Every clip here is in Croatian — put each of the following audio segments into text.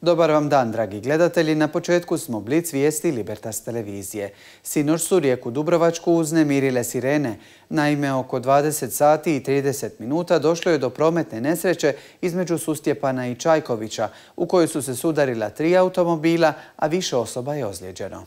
Dobar vam dan, dragi gledatelji. Na početku smo Blic vijesti Libertas televizije. Sinoć su rijeku Dubrovačku uznemirile sirene. Naime, oko 20 sati i 30 minuta došlo je do prometne nesreće između Sustjepana i Čajkovića, u kojoj su se sudarila tri automobila, a više osoba je ozlijeđeno.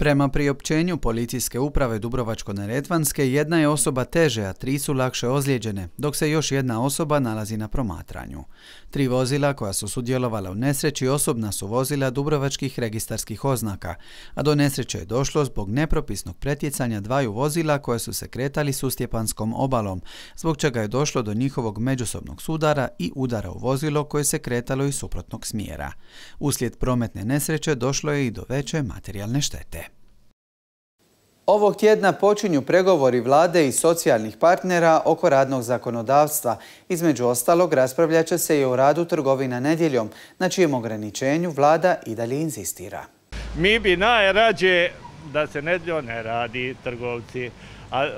Prema priopćenju policijske uprave Dubrovačko-Neretvanske jedna je osoba teže, a tri su lakše ozlijeđene, dok se još jedna osoba nalazi na promatranju. Tri vozila koja su sudjelovala u nesreći osobna su vozila Dubrovačkih registarskih oznaka, a do nesreće je došlo zbog nepropisnog pretjecanja dvaju vozila koja su se kretali s Ustjepanskom obalom, zbog čega je došlo do njihovog međusobnog sudara i udara u vozilo koje se kretalo iz suprotnog smjera. Uslijed prometne nesreće došlo je i do veće materijalne štete. Ovog tjedna počinju pregovori vlade i socijalnih partnera oko radnog zakonodavstva. Između ostalog, raspravljat se i o radu trgovina nedjeljom, na čijem ograničenju vlada i dalje inzistira. Mi bi najrađe da se nedljo ne radi trgovci, a e,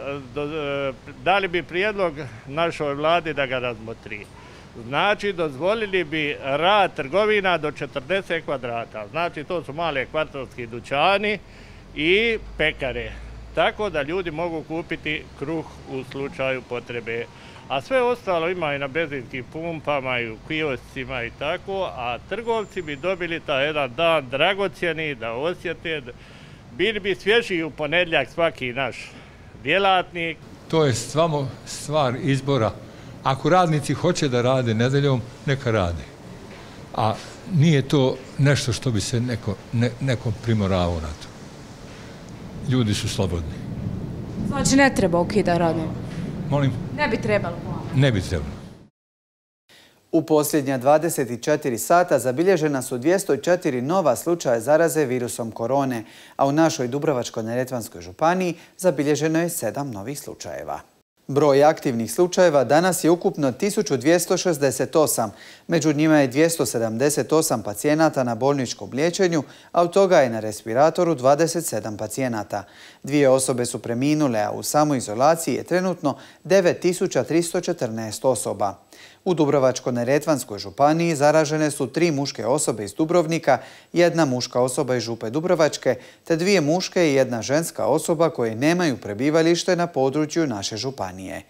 dali bi prijedlog našoj vladi da ga razmotri. Znači, dozvolili bi rad trgovina do 40 kvadrata. Znači, to su male kvartalski dućani, i pekare. Tako da ljudi mogu kupiti kruh u slučaju potrebe. A sve ostalo ima i na benzinskim pumpama i u kioscima i tako, a trgovci bi dobili taj jedan dan dragocjeni da osjete. Bili bi svježi u ponedljak svaki naš djelatnik. To je samo stvar izbora. Ako radnici hoće da rade nedeljom, neka rade. A nije to nešto što bi se neko, nekom primoravao na to ljudi su slobodni. Znači ne treba ukida radno? Molim? Ne bi trebalo. Ne bi trebalo. U posljednja 24 sata zabilježena su 204 nova slučaje zaraze virusom korone, a u našoj Dubrovačko-Neretvanskoj županiji zabilježeno je 7 novih slučajeva. Broj aktivnih slučajeva danas je ukupno 1268, među njima je 278 pacijenata na bolničkom liječenju, a od toga je na respiratoru 27 pacijenata. Dvije osobe su preminule, a u samoizolaciji je trenutno 9314 osoba. U Dubrovačko-neretvanskoj županiji zaražene su tri muške osobe iz Dubrovnika, jedna muška osoba iz Župe Dubrovačke, te dvije muške i jedna ženska osoba koje nemaju prebivalište na području naše županije.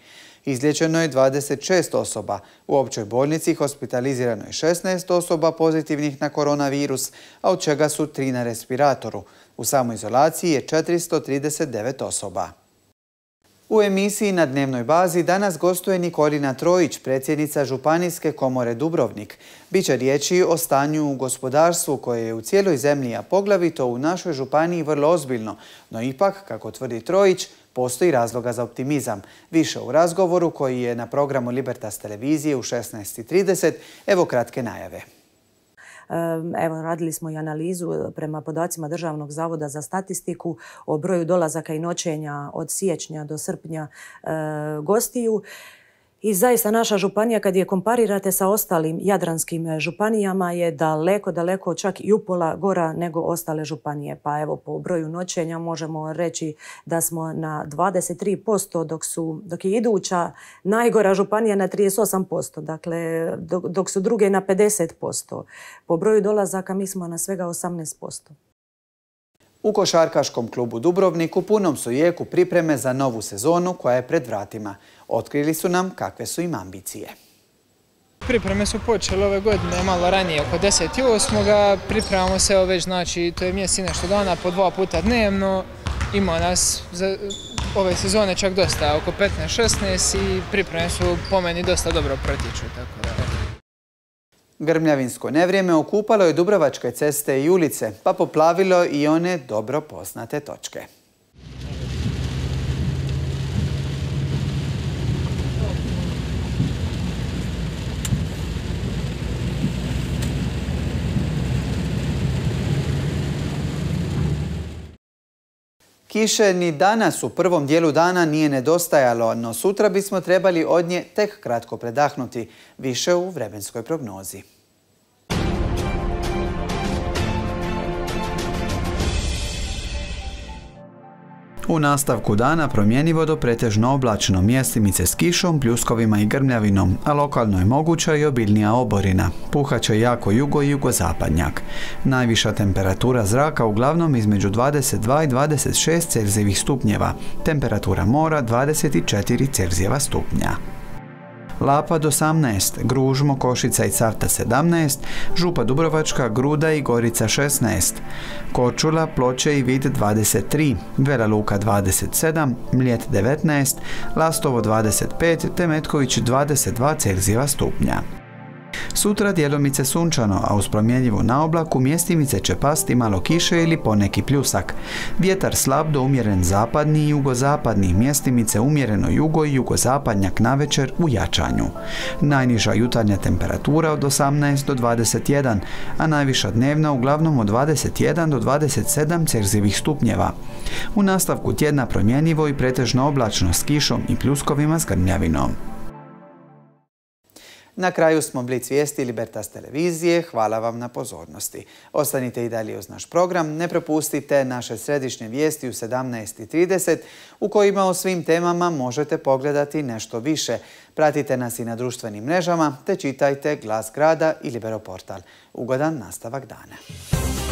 Izlječeno je 26 osoba. U općoj bolnici hospitalizirano je 16 osoba pozitivnih na koronavirus, a od čega su tri na respiratoru. U samoizolaciji je 439 osoba. U emisiji na dnevnoj bazi danas gostuje Nikolina Trojić, predsjednica Županijske komore Dubrovnik. Biće riječi o stanju u gospodarstvu koje je u cijeloj zemlji, a poglavito u našoj županiji vrlo ozbiljno. No ipak, kako tvrdi Trojić, postoji razloga za optimizam. Više u razgovoru koji je na programu Libertas televizije u 16.30. Evo kratke najave. Evo, radili smo i analizu e, prema podacima Državnog zavoda za statistiku o broju dolazaka i noćenja od siječnja do srpnja e, gostiju. I zaista naša županija, kad je komparirate sa ostalim jadranskim e, županijama, je daleko, daleko čak i upola gora nego ostale županije. Pa evo, po broju noćenja možemo reći da smo na 23%, dok, su, dok je iduća najgora županija na 38%, dakle, dok, dok su druge na 50%. Po broju dolazaka mi smo na svega 18%. U Košarkaškom klubu Dubrovniku punom su jeku pripreme za novu sezonu koja je pred vratima. Otkrili su nam kakve su im ambicije. Pripreme su počele ove godine malo ranije, oko 10.8. Pripremamo se već, znači to je mjesec i nešto dana, po dva puta dnevno. Ima nas za ove sezone čak dosta, oko 15-16 i pripreme su po meni dosta dobro protiču, Grmljavinsko nevrijeme okupalo je Dubrovačke ceste i ulice, pa poplavilo i one dobro poznate točke. Kiše ni danas u prvom dijelu dana nije nedostajalo, no sutra bismo trebali od nje tek kratko predahnuti, više u vremenskoj prognozi. U nastavku dana promjenivo do pretežno oblačno mjestimice s kišom, pljuskovima i grmljavinom, a lokalno je moguća i obilnija oborina. Puhaće jako jugo i jugozapadnjak. Najviša temperatura zraka uglavnom između 22 i 26 Celzijevih stupnjeva, temperatura mora 24 Celzijeva stupnja. Lapad 18, Gružmo, Košica i Cavta 17, Župa Dubrovačka, Gruda i Gorica 16, Kočula, Ploče i Vid 23, Vela Luka 27, Mljet 19, Lastovo 25 te Metković 22 Celzijeva stupnja. Sutra djelomice sunčano, a uz promjenjivu na oblaku mjestimice će pasti malo kiše ili poneki pljusak. Vjetar slab do umjeren zapadni i jugozapadni, mjestimice umjereno jugo i jugozapadnjak na večer u jačanju. Najniža jutarnja temperatura od 18 do 21, a najviša dnevna uglavnom od 21 do 27 crzivih stupnjeva. U nastavku tjedna promjenjivo i pretežno oblačno s kišom i pljuskovima s grmljavinom. Na kraju smo Blic vijesti Libertas televizije. Hvala vam na pozornosti. Ostanite i dalje uz naš program. Ne propustite naše središnje vijesti u 17.30 u kojima o svim temama možete pogledati nešto više. Pratite nas i na društvenim mrežama te čitajte Glas grada i Libero portal. Ugodan nastavak dana.